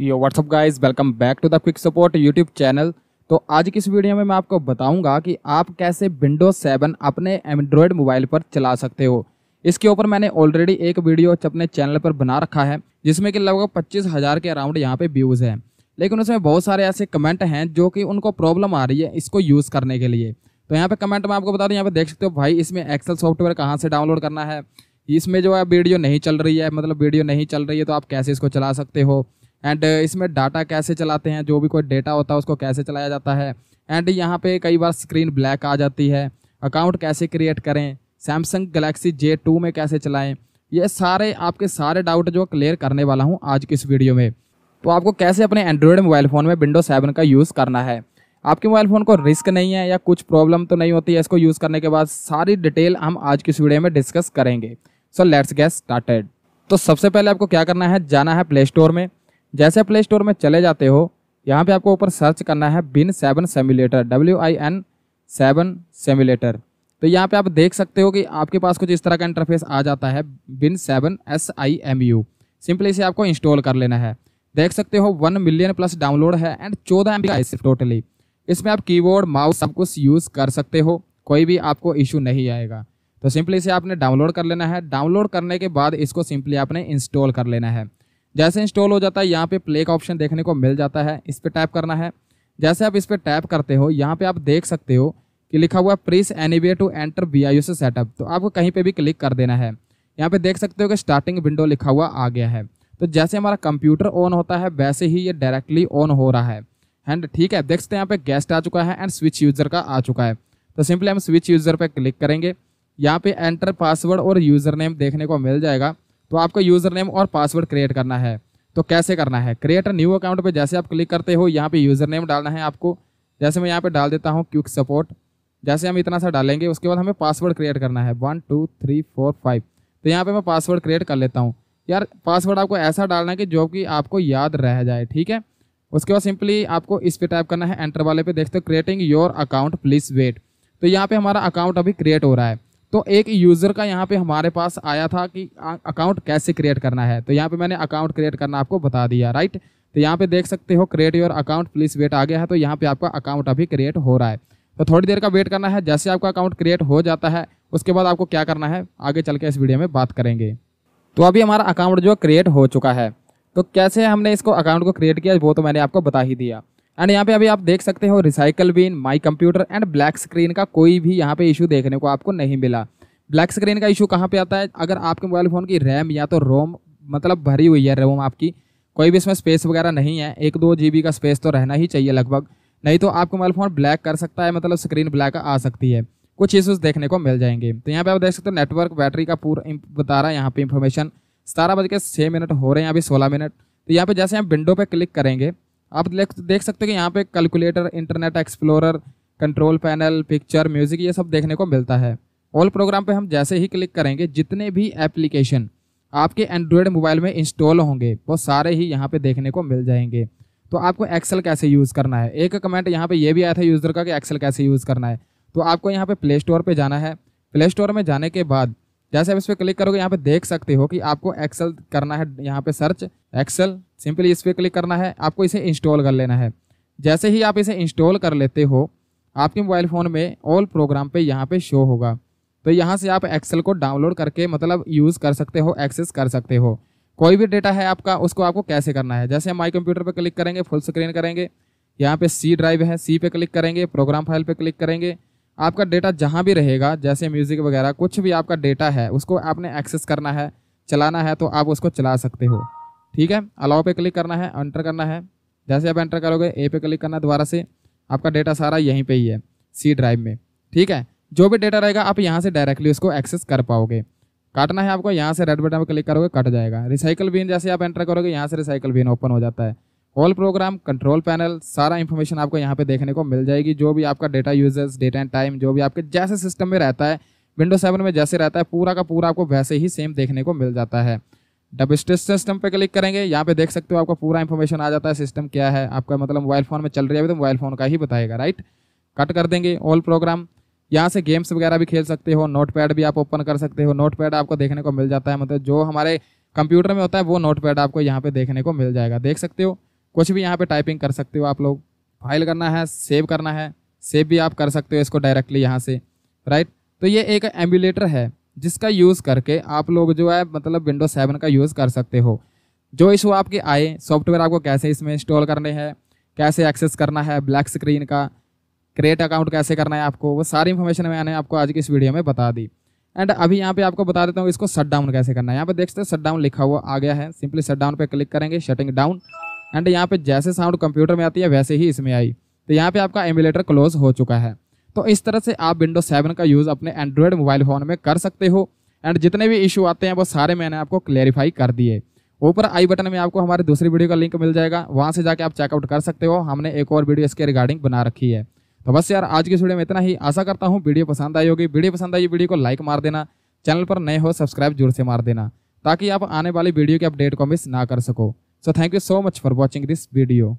yo what's up guys welcome back to the quick support YouTube channel तो आज की इस वीडियो में मैं आपको बताऊंगा कि आप कैसे विंडोज 7 अपने एंड्रॉयड मोबाइल पर चला सकते हो इसके ऊपर मैंने ऑलरेडी एक वीडियो अपने चैनल पर बना रखा है जिसमें कि लगभग पच्चीस हज़ार के अराउंड यहाँ पे व्यूज़ हैं लेकिन उसमें बहुत सारे ऐसे कमेंट हैं जो कि उनको प्रॉब्लम आ रही है इसको यूज़ करने के लिए तो यहाँ पर कमेंट मैं आपको बता दूँ यहाँ पर देख सकते हो भाई इसमें एक्सेल सॉफ्टवेयर कहाँ से डाउनलोड करना है इसमें जो है वीडियो नहीं चल रही है मतलब वीडियो नहीं चल रही है तो आप कैसे इसको चला सकते हो एंड uh, इसमें डाटा कैसे चलाते हैं जो भी कोई डेटा होता है उसको कैसे चलाया जाता है एंड यहाँ पे कई बार स्क्रीन ब्लैक आ जाती है अकाउंट कैसे क्रिएट करें सैमसंग गलेक्सी जे टू में कैसे चलाएं ये सारे आपके सारे डाउट जो क्लियर करने वाला हूँ आज की इस वीडियो में तो आपको कैसे अपने एंड्रॉयड मोबाइल फ़ोन में विंडो सेवन का यूज़ करना है आपके मोबाइल फ़ोन को रिस्क नहीं है या कुछ प्रॉब्लम तो नहीं होती है इसको यूज़ करने के बाद सारी डिटेल हम आज की इस वीडियो में डिस्कस करेंगे सो लेट्स गेट स्टार्टेड तो सबसे पहले आपको क्या करना है जाना है प्ले स्टोर में जैसे प्ले स्टोर में चले जाते हो यहाँ पे आपको ऊपर सर्च करना है win seven simulator W I N seven simulator तो यहाँ पे आप देख सकते हो कि आपके पास कुछ इस तरह का इंटरफेस आ जाता है win seven S I M U simply इसे आपको इंस्टॉल कर लेना है देख सकते हो वन मिलियन प्लस डाउनलोड है एंड चौदह एम बी सिर्फ टोटली इसमें आप कीबोर्ड माउस सब कुछ यूज़ कर सकते हो कोई भी आपको इशू नहीं आएगा तो सिंपली इसे आपने डाउनलोड कर लेना है डाउनलोड करने के बाद इसको सिंपली आपने इंस्टॉल कर लेना है जैसे इंस्टॉल हो जाता है यहाँ पे प्ले का ऑप्शन देखने को मिल जाता है इस पर टैप करना है जैसे आप इस पर टैप करते हो यहाँ पे आप देख सकते हो कि लिखा हुआ है press way to enter V I U setup तो आपको कहीं पे भी क्लिक कर देना है यहाँ पे देख सकते हो कि स्टार्टिंग विंडो लिखा हुआ आ गया है तो जैसे हमारा कंप्यूटर ऑन होता है वैसे ही ये डायरेक्टली ऑन हो रहा है एंड ठीक है देख सकते हैं यहाँ पे गेस्ट आ चुका है एंड स्विच यूज़र का आ चुका है तो सिंपली हम स्विच यूज़र पर क्लिक करेंगे यहाँ पे एंटर पासवर्ड और यूज़र नेम देखने को मिल जाएगा तो आपका यूज़र नेम और पासवर्ड क्रिएट करना है तो कैसे करना है क्रिएट न्यू अकाउंट पर जैसे आप क्लिक करते हो यहाँ पर यूज़र नेम डालना है आपको जैसे मैं यहाँ पर डाल देता हूँ क्यूक सपोर्ट जैसे हम इतना सा डालेंगे उसके बाद हमें पासवर्ड क्रिएट करना है one two three four five तो यहाँ पे मैं पासवर्ड क्रिएट कर लेता हूँ यार पासवर्ड आपको ऐसा डालना है कि जो कि आपको याद रह जाए ठीक है उसके बाद सिंपली आपको इस पे टाइप करना है एंटर वाले पे देखते हो creating your account please wait तो यहाँ पे हमारा अकाउंट अभी क्रिएट हो रहा है तो एक यूज़र का यहाँ पे हमारे पास आया था कि अकाउंट कैसे क्रिएट करना है तो यहाँ पे मैंने अकाउंट क्रिएट करना आपको बता दिया राइट तो यहाँ पे देख सकते हो create your account please wait आ गया है तो यहाँ पे आपका अकाउंट अभी क्रिएट हो रहा है तो थोड़ी देर का वेट करना है जैसे आपका अकाउंट क्रिएट हो जाता है उसके बाद आपको क्या करना है आगे चल के इस वीडियो में बात करेंगे तो अभी हमारा अकाउंट जो क्रिएट हो चुका है तो कैसे हमने इसको अकाउंट को क्रिएट किया वो तो मैंने आपको बता ही दिया एंड यहाँ पे अभी आप देख सकते हो recycle bin my computer and black screen का कोई भी यहाँ पे इशू देखने को आपको नहीं मिला ब्लैक स्क्रीन का इशू कहाँ पे आता है अगर आपके मोबाइल फ़ोन की रैम या तो रोम मतलब भरी हुई है रोम आपकी कोई भी इसमें स्पेस वगैरह नहीं है एक दो जी का स्पेस तो रहना ही चाहिए लगभग नहीं तो आपका मोबाइल फ़ोन ब्लैक कर सकता है मतलब स्क्रीन ब्लैक आ सकती है कुछ इशूज़ देखने को मिल जाएंगे तो यहाँ पे आप देख सकते हो नेटवर्क बैटरी का पूरा बता रहा है यहाँ पे इन्फॉर्मेशन सतारह बज के छः मिनट हो रहे हैं अभी सोलह मिनट तो यहाँ पे जैसे हम विंडो पे क्लिक करेंगे आप देख सकते हो कि यहाँ पे calculator internet explorer control panel picture music ये सब देखने को मिलता है ऑल प्रोग्राम पे हम जैसे ही क्लिक करेंगे जितने भी एप्लीकेशन आपके एंड्रॉयड मोबाइल में इंस्टॉल होंगे वो सारे ही यहाँ पे देखने को मिल जाएंगे तो आपको एक्सेल कैसे यूज़ करना है एक कमेंट यहाँ पे ये भी आया था यूज़र का कि एक्सेल कैसे यूज़ करना है तो आपको यहाँ पे प्ले स्टोर पर जाना है प्ले स्टोर में जाने के बाद जैसे आप इस पर क्लिक करोगे यहाँ पे देख सकते हो कि आपको एक्सेल करना है यहाँ पे सर्च एक्सेल सिंपली इस पर क्लिक करना है आपको इसे इंस्टॉल कर लेना है जैसे ही आप इसे इंस्टॉल कर लेते हो आपके मोबाइल फ़ोन में ऑल प्रोग्राम पे यहाँ पे शो होगा तो यहाँ से आप एक्सेल को डाउनलोड करके मतलब यूज़ कर सकते हो एक्सेस कर सकते हो कोई भी डेटा है आपका उसको आपको कैसे करना है जैसे हम माई कंप्यूटर पर क्लिक करेंगे फुल स्क्रीन करेंगे यहाँ पर सी ड्राइव है सी पे क्लिक करेंगे प्रोग्राम फाइल पर क्लिक करेंगे आपका डेटा जहाँ भी रहेगा जैसे म्यूज़िक वगैरह कुछ भी आपका डेटा है उसको आपने एक्सेस करना है चलाना है तो आप उसको चला सकते हो ठीक है अलाउ पे क्लिक करना है एंटर करना है जैसे आप एंटर करोगे ए पे क्लिक करना दोबारा से आपका डेटा सारा यहीं पे ही है सी ड्राइव में ठीक है जो भी डेटा रहेगा आप यहाँ से डायरेक्टली उसको एक्सेस कर पाओगे काटना है आपको यहाँ से रेड बटन पर क्लिक करोगे कट जाएगा रिसाइकल बिन जैसे आप एंटर करोगे यहाँ से रिसाइकल बिन ओपन हो जाता है ऑल प्रोग्राम कंट्रोल पैनल सारा इन्फॉर्मेशन आपको यहाँ पे देखने को मिल जाएगी जो भी आपका data usage data and time जो भी आपके जैसे सिस्टम में रहता है विंडो सेवन में जैसे रहता है पूरा का पूरा आपको वैसे ही सेम देखने को मिल जाता है डब स्टेज सिस्टम पे क्लिक करेंगे यहाँ पे देख सकते हो आपका पूरा इन्फॉर्मेशन आ जाता है सिस्टम क्या है आपका मतलब मोबाइल फ़ोन में चल रही है तो मोबाइल फ़ोन का ही बताएगा राइट कट कर देंगे ऑल प्रोग्राम यहाँ से गेम्स वगैरह भी खेल सकते हो नोट पैड भी आप ओपन कर सकते हो नोट पैड आपको देखने को मिल जाता है मतलब जो हमारे कंप्यूटर में होता है वो नोट पैड आपको यहाँ पे देखने को मिल जाएगा देख सकते हो कुछ भी यहाँ पे टाइपिंग कर सकते हो आप लोग फाइल करना है सेव करना है सेव भी आप कर सकते हो इसको डायरेक्टली यहाँ से राइट तो ये एक एम्बुलेटर है जिसका यूज़ करके आप लोग जो है मतलब विंडो सेवन का यूज़ कर सकते हो जो इशू आपके आए सॉफ्टवेयर आपको कैसे इसमें इंस्टॉल करने हैं कैसे एक्सेस करना है ब्लैक स्क्रीन का क्रिएट अकाउंट कैसे करना है आपको वो सारी इन्फॉर्मेशन मैंने आपको आज की इस वीडियो में बता दी एंड अभी यहाँ पे आपको बता देता हूँ इसको शट डाउन कैसे करना है यहाँ पे देख सकते हैं शट डाउन लिखा हुआ आ गया है सिंपली शट डाउन पर क्लिक करेंगे शटिंग डाउन एंड यहाँ पे जैसे साउंड कंप्यूटर में आती है वैसे ही इसमें आई तो यहाँ पे आपका एमुलेटर क्लोज हो चुका है तो इस तरह से आप विंडो सेवन का यूज़ अपने एंड्रॉयड मोबाइल फ़ोन में कर सकते हो एंड जितने भी इशू आते हैं वो सारे मैंने आपको क्लैरिफाई कर दिए ऊपर आई बटन में आपको हमारी दूसरी वीडियो का लिंक मिल जाएगा वहाँ से जाके आप चेकआउट कर सकते हो हमने एक और वीडियो इसके रिगार्डिंग बना रखी है तो बस यार आज की वीडियो में इतना ही आशा करता हूँ वीडियो पसंद आई होगी वीडियो पसंद आई वीडियो को लाइक मार देना चैनल पर नए हो सब्सक्राइब जरूर से मार देना ताकि आप आने वाली वीडियो के अपडेट को मिस ना कर सको so thank you so much for watching this video